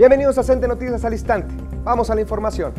Bienvenidos a Cente Noticias al Instante. Vamos a la información.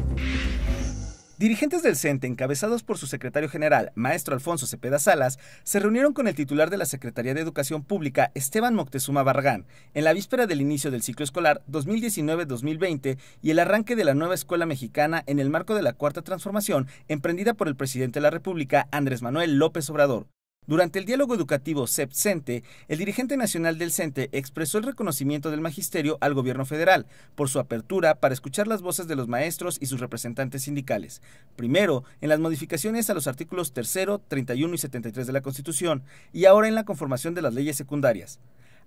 Dirigentes del CENTE, encabezados por su secretario general, maestro Alfonso Cepeda Salas, se reunieron con el titular de la Secretaría de Educación Pública, Esteban Moctezuma Barragán, en la víspera del inicio del ciclo escolar 2019-2020 y el arranque de la nueva escuela mexicana en el marco de la cuarta transformación emprendida por el presidente de la República, Andrés Manuel López Obrador. Durante el diálogo educativo CEP-CENTE, el dirigente nacional del CENTE expresó el reconocimiento del magisterio al gobierno federal por su apertura para escuchar las voces de los maestros y sus representantes sindicales. Primero, en las modificaciones a los artículos 3, 31 y 73 de la Constitución, y ahora en la conformación de las leyes secundarias.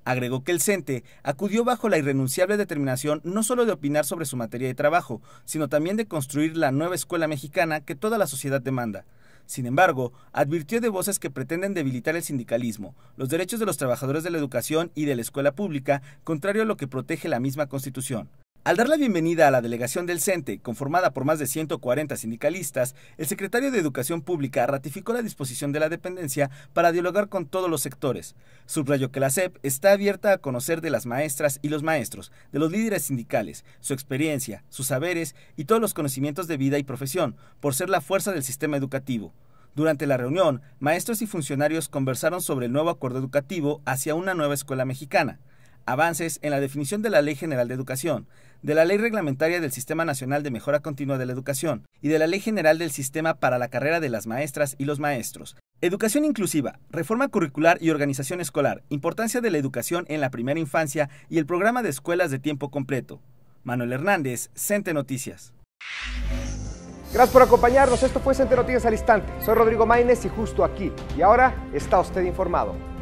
Agregó que el CENTE acudió bajo la irrenunciable determinación no solo de opinar sobre su materia de trabajo, sino también de construir la nueva escuela mexicana que toda la sociedad demanda. Sin embargo, advirtió de voces que pretenden debilitar el sindicalismo, los derechos de los trabajadores de la educación y de la escuela pública, contrario a lo que protege la misma Constitución. Al dar la bienvenida a la delegación del CENTE, conformada por más de 140 sindicalistas, el secretario de Educación Pública ratificó la disposición de la dependencia para dialogar con todos los sectores. Subrayó que la CEP está abierta a conocer de las maestras y los maestros, de los líderes sindicales, su experiencia, sus saberes y todos los conocimientos de vida y profesión, por ser la fuerza del sistema educativo. Durante la reunión, maestros y funcionarios conversaron sobre el nuevo acuerdo educativo hacia una nueva escuela mexicana avances en la definición de la Ley General de Educación, de la Ley Reglamentaria del Sistema Nacional de Mejora Continua de la Educación y de la Ley General del Sistema para la Carrera de las Maestras y los Maestros. Educación inclusiva, reforma curricular y organización escolar, importancia de la educación en la primera infancia y el programa de escuelas de tiempo completo. Manuel Hernández, Cente Noticias. Gracias por acompañarnos. Esto fue Cente Noticias al Instante. Soy Rodrigo Maínez y justo aquí. Y ahora está usted informado.